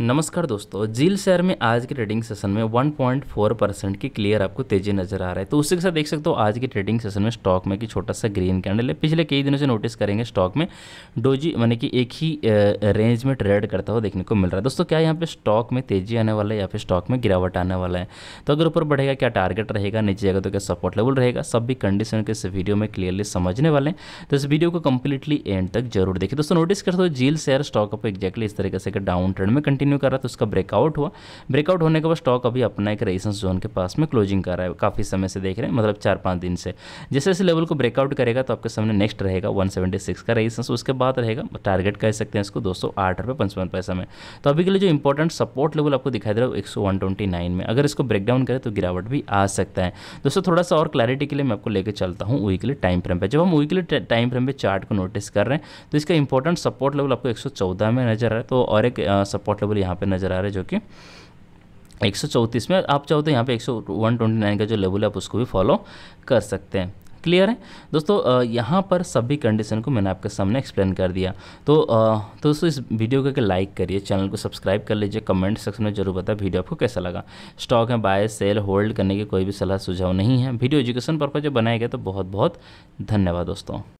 नमस्कार दोस्तों जील शेयर में आज के ट्रेडिंग सेशन में 1.4 परसेंट की क्लियर आपको तेजी नजर आ रहा है तो उसी के साथ देख सकते हो आज के ट्रेडिंग सेशन में स्टॉक में कि छोटा सा ग्रीन कैंडल है पिछले कई दिनों से नोटिस करेंगे स्टॉक में डोजी मानी कि एक ही रेंज में ट्रेड करता हुआ देखने को मिल रहा है दोस्तों क्या यहाँ पे स्टॉक में तेजी आने वाला है या फिर स्टॉक में गिरावट आने वाला है तो अगर ऊपर बढ़ेगा क्या टारगेट रहेगा नीचे जाएगा तो क्या सपोर्ट लेवल रहेगा सब भी कंडीशन के इस वीडियो में क्लियरली समझने वाले हैं तो इस वीडियो को कंप्लीटली एंड तक जरूर देखिए दोस्तों नोटिस करते हो जील शेयर स्टॉक आपको एक्जैक्टली इस तरीके से डाउन ट्रेंड में कंटिन्यू कंटिन्यू कर रहा तो उसका ब्रेकआउट हुआ ब्रेकआउट होने के बाद स्टॉक अभी अपना एक रेजिस्टेंस जोन के पास में क्लोजिंग कर रहा है काफ़ी समय से देख रहे हैं मतलब चार पाँच दिन से जैसे जैसे लेवल को ब्रेकआउट करेगा तो आपके सामने नेक्स्ट रहेगा वन का रेजिस्टेंस उसके बाद रहेगा टारगेट कह सकते हैं इसको दो सौ पैसा में तो अभी के लिए जो इंपॉर्टेंट सपोर्ट लेवल आपको दिखाई दे रहा है एक में अगर इसको ब्रेकडाउन करें तो गिरावट भी आ सकता है दोस्तों थोड़ा सा और क्लैरिटी के लिए मैं आपको लेकर चलता हूँ वीकली टाइम फ्रेम पर जब हम वीकली टाइम फ्रेम पर चार्ट को नोटिस कर रहे हैं तो इसका इंपॉर्टेंट सपोर्ट लेवल आपको एक में नजर आ रहा है तो और एक सपोर्ट लेवल अवेलेबल यहाँ पे नज़र आ रहा है जो कि एक में आप चाहो तो यहाँ पे एक का जो लेवल है आप उसको भी फॉलो कर सकते हैं क्लियर है दोस्तों यहाँ पर सभी कंडीशन को मैंने आपके सामने एक्सप्लेन कर दिया तो दोस्तों इस वीडियो को लाइक करिए चैनल को सब्सक्राइब कर लीजिए कमेंट सेक्शन में जरूर बताएं वीडियो आपको कैसा लगा स्टॉक है बाय सेल होल्ड करने की कोई भी सलाह सुझाव नहीं है वीडियो एजुकेशन पर्पज जो बनाया गया तो बहुत बहुत धन्यवाद दोस्तों